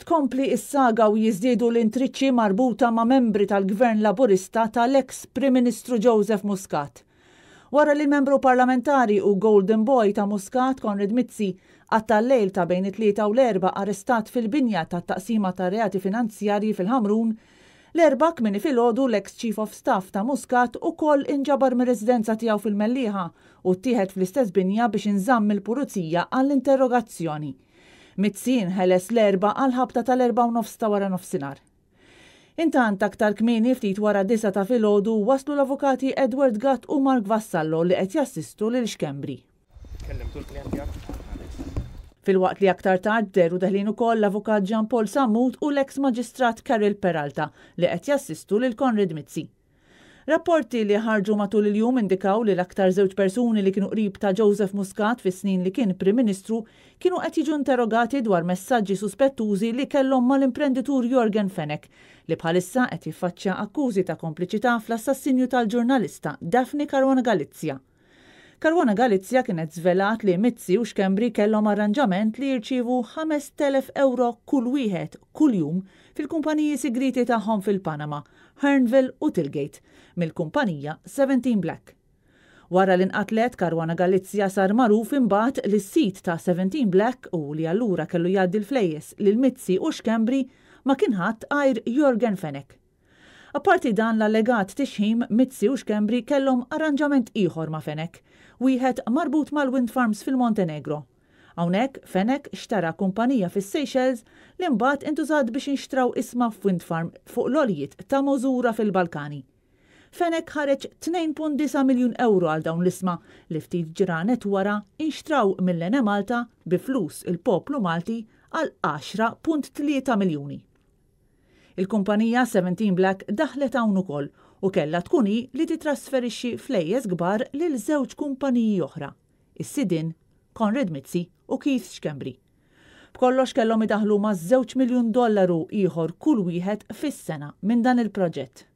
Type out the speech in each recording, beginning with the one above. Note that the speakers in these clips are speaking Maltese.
tkompli is-saga u jiżdiedu l-intriċċi marbuta ma' membri tal-Gvern Laburista tal-ex Prim Ministru Joseph Muscat. Wara li membru parlamentari u Golden Boy ta' Muscat Konrad Mizzi lejl ta' bejn it-tlieta u l-erba arrestat fil-binja ta' taqsima ta' reati Finanzjarji fil-Ħamrun, l-erba kmini fil-ħodu l-ex Chief of Staff ta' Muscat u koll inġabar mir residenza tijaw fil-Melliħa u tieħed fl-istess binja biex inżamm il-puruzija għall-interrogazzjoni. Mitzin ħeles l-erba għal-ħabta tal-erba u nofs ta' wara nofsinar. Intant aktar kmini ftit wara disa ta' filgħodu waslu l-avukati Edward Gatt u Mark Vassallo li qed jassistu lil xkembri. Fil-waqt li aktar tard deru deħlin ukoll l-avukat Ġan Paul Samut u l-eks maġistrat Karil Peralta li qed jassistu lil Konrid Mizzi. Rapporti li ħarġu matul il-jum indikaw li l-aktar żewġ persuni li kienu qrib ta' Joseph Muscat fis snin li kien Prim Ministru kienu qed jiġu interrogati dwar messaġġi suspettużi li kellhom mal-imprenditur Jorgen Fenek li bħalissa qed jiffaċċja akkużi ta' kompliċità fl-assassinju tal-ġurnalista Daphne Caruana Galizja. Karwana Galizja kienet zvelat li Mizzi u xkembri kellhom arranġament li jirċivu 5,000 euro kull wieħed kull jum fil-kumpaniji sigriti tagħhom fil-Panama, Hernville u Tilgate, mill-kumpanija 17 Black. Wara l-inqatlet Karwana Galizja sar maruf imbagħad li sit ta' 17 Black u li allura kellu jgħaddi l-flejjes lil Mizzi u xkembri ma kienħat għajr Jorgen Fenek. Apparti dan l-allegat tixħim Mitzi u xkembri kellhom arranġament ieħor ma' Fenek, wieħed marbut mal-wind farms fil-Montenegro. Hawnhekk Fenek xtara kumpanija fis-Seychelles li mbagħad intużat biex inxtraw isma f'wind farm fuq l-oljiet ta' możura fil-Balkani. Fenek ħareġ 2.9 miljun euro għal dawn l-isma li ftit ġranet wara inxtraw mill-Lene Malta bi flus il-poplu Malti għal 10.3 miljuni. Il-kumpanija 17 Black daħlet hawn ukoll u kella tkuni li titrasferixxi flejjes kbar lil żewġ kumpaniji oħra, is-Sidin, Conrad Mizzi u Keith Schembri. B'kollox kellhom idaħlu ma' żewġ miljun dollaru ieħor kull wieħed fis-sena minn dan il-proġett.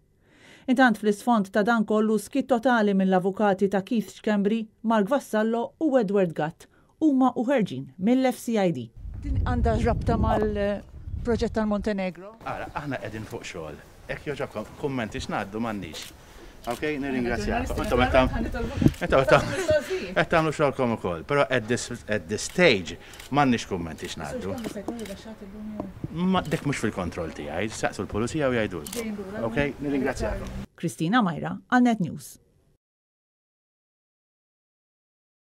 Intant fl-isfond ta' dan kollu skit totali mill-avukati ta' Keith Schembri, Mark Vassallo u Edward Gatt huma uħerġin mill-FCID. Din għandha rabta mal proġett tal-Montenegro? Ara, aħna qegħdin fuq xogħol. Ek joġa kummenti x'ngħaddu m'għandix. Ok, nirringrazzjak. Meta meta meta qed tagħmlu xogħolkom ukoll, però at this stage m'għandniex kummenti xnaddu. Ma dek mhux fil-kontroll tiegħi, saqsu l-pulizija u jgħidu. Ok, nirringrazzjak. Kristina Majra, Alnet News.